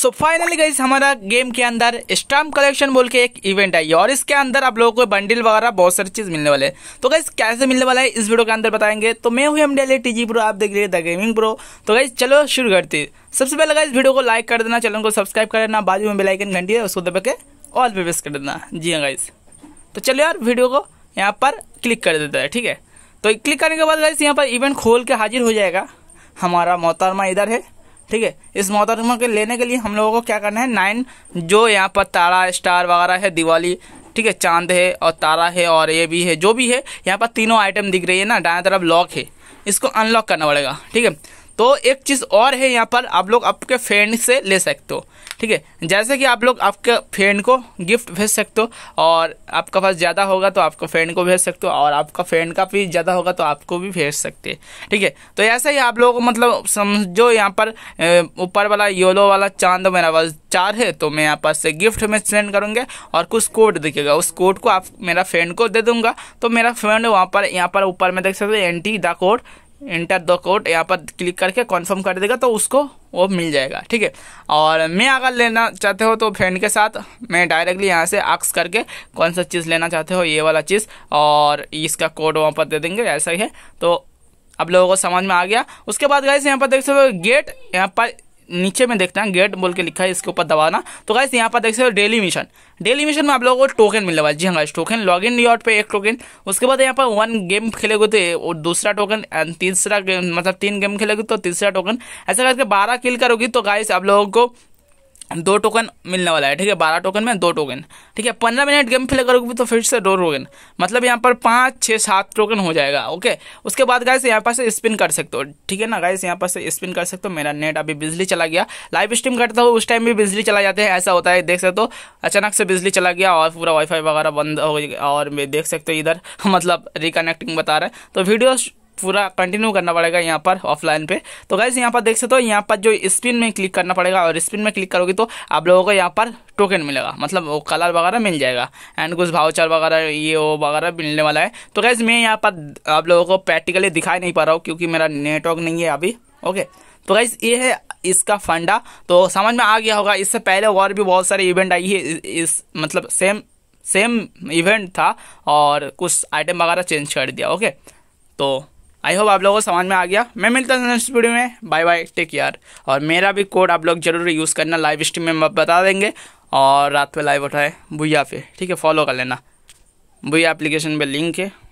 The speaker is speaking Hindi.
सो फाइनली गई हमारा गेम के अंदर स्टाम्प कलेक्शन बोल के एक इवेंट आई है और इसके अंदर आप लोगों को बंडल वगैरह बहुत सारी चीज मिलने वाले तो गई कैसे मिलने वाला है इस वीडियो के अंदर बताएंगे तो मैं हुई हम डेली टीजी प्रो आप देख रहे द गेमिंग प्रो तो गई चलो शुरू करती सबसे पहले गई वीडियो को लाइक कर देना चैनल को सब्सक्राइब कर देना बाजू में बेलाइकन घंटी है उसको दबा के ऑल पे प्रेस कर देना जी हाँ गाइज तो चलो यार वीडियो को यहाँ पर क्लिक कर देता है ठीक है तो क्लिक करने के बाद गाइस यहाँ पर इवेंट खोल के हाजिर हो जाएगा हमारा मोहतरमा इधर है ठीक है इस मोहतरमा के लेने के लिए हम लोगों को क्या करना है नाइन जो यहाँ पर तारा स्टार वगैरह है दिवाली ठीक है चांद है और तारा है और ये भी है जो भी है यहाँ पर तीनों आइटम दिख रही है ना दाएं तरफ लॉक है इसको अनलॉक करना पड़ेगा ठीक है तो एक चीज़ और है यहाँ पर आप लोग आपके फ्रेंड से ले सकते हो ठीक है जैसे कि आप लोग आपके फ्रेंड को गिफ्ट भेज सकते हो और आपका पास ज़्यादा होगा तो आपका फ्रेंड को भेज सकते हो और आपका फ्रेंड का भी ज़्यादा होगा तो आपको भी भेज सकते हैं ठीक है तो ऐसे ही आप लोग मतलब समझो यहाँ पर ऊपर वाला योलो वाला चांद मेरा पास चार है तो मैं यहाँ पास से गिफ्ट में सेंड करूँगा और कुछ कोड दिखेगा उस कोड को आप मेरा फ्रेंड को दे दूँगा तो मेरा फ्रेंड वहाँ पर यहाँ पर ऊपर में देख सकते हो enter the code enter the code यहाँ पर क्लिक करके कॉन्फर्म कर देगा तो उसको वो मिल जाएगा ठीक है और मैं अगर लेना चाहते हो तो फ्रेंड के साथ मैं डायरेक्टली यहाँ से आक्स करके कौन सा चीज़ लेना चाहते हो ये वाला चीज़ और इसका कोड वहाँ पर दे देंगे ऐसा ही है तो आप लोगों को समझ में आ गया उसके बाद गए यहाँ पर देख सकते हो गेट यहाँ पर नीचे में देखते हैं गेट बोल के लिखा है इसके ऊपर दबाना तो गाइस यहाँ पर देख सकते हो डेली मिशन डेली मिशन में आप लोगों को टोकन मिलने वाला जी हाँ guys token log in reward पे एक टोकन उसके बाद यहाँ पर वन गेम खेलेगे तो दूसरा टोकन एंड तीसरा गेम मतलब तीन गेम खेलेगे तो तीसरा टोकन ऐसा करके बारह किल करोगी तो गाइस आप लोगों को दो टोकन मिलने वाला है ठीक है बारह टोकन में दो टोकन ठीक है पंद्रह मिनट गेम प्ले करोगे तो फिर से दो टोकन मतलब यहाँ पर पाँच छः सात टोकन हो जाएगा ओके उसके बाद गाय से यहाँ पर से स्पिन कर सकते हो ठीक है ना गाय से यहाँ पर से स्पिन कर सकते हो मेरा नेट अभी बिजली चला गया लाइव स्ट्रीम करता हूँ उस टाइम भी बिजली चला जाते हैं ऐसा होता है देख सकते हो अचानक से बिजली चला गया और पूरा वाईफाई वगैरह बंद हो गया और देख सकते हो इधर मतलब रिकनेक्टिंग बता रहा है तो वीडियो पूरा कंटिन्यू करना पड़ेगा यहाँ पर ऑफलाइन पे तो गाइज यहाँ पर देख सकते हो यहाँ पर जो स्पिन में क्लिक करना पड़ेगा और स्पिन में क्लिक करोगे तो आप लोगों को यहाँ पर टोकन मिलेगा मतलब वो कलर वगैरह मिल जाएगा एंड कुछ भावचर वगैरह ये वो वगैरह मिलने वाला है तो गैस मैं यहाँ पर आप लोगों को प्रैक्टिकली दिखाई नहीं पा रहा हूँ क्योंकि मेरा नेटवर्क नहीं है अभी ओके तो गाइज ये है इसका फंडा तो समझ में आ गया होगा इससे पहले और भी बहुत सारे इवेंट आई है इस मतलब सेम सेम इवेंट था और कुछ आइटम वगैरह चेंज कर दिया ओके तो आई होप आप लोगों को समझ में आ गया मैं मिलता हूँ नेक्स्ट वीडियो में बाय बाय टेक केयर और मेरा भी कोड आप लोग जरूर यूज़ करना लाइव स्ट्रीम में बता देंगे और रात पे लाइव उठाए भूया पे ठीक है फॉलो कर लेना भूया एप्लीकेशन पे लिंक है